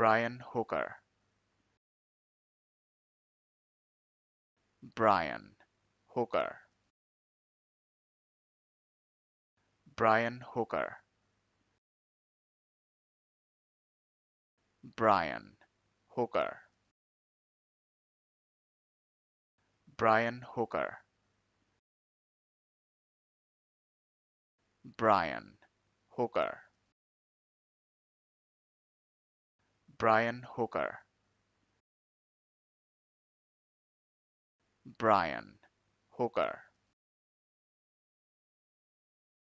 Brian Hooker. Brian Hooker. Brian Hooker. Brian Hooker. Brian Hooker. Brian Hooker. Brian Hooker. Brian Hooker.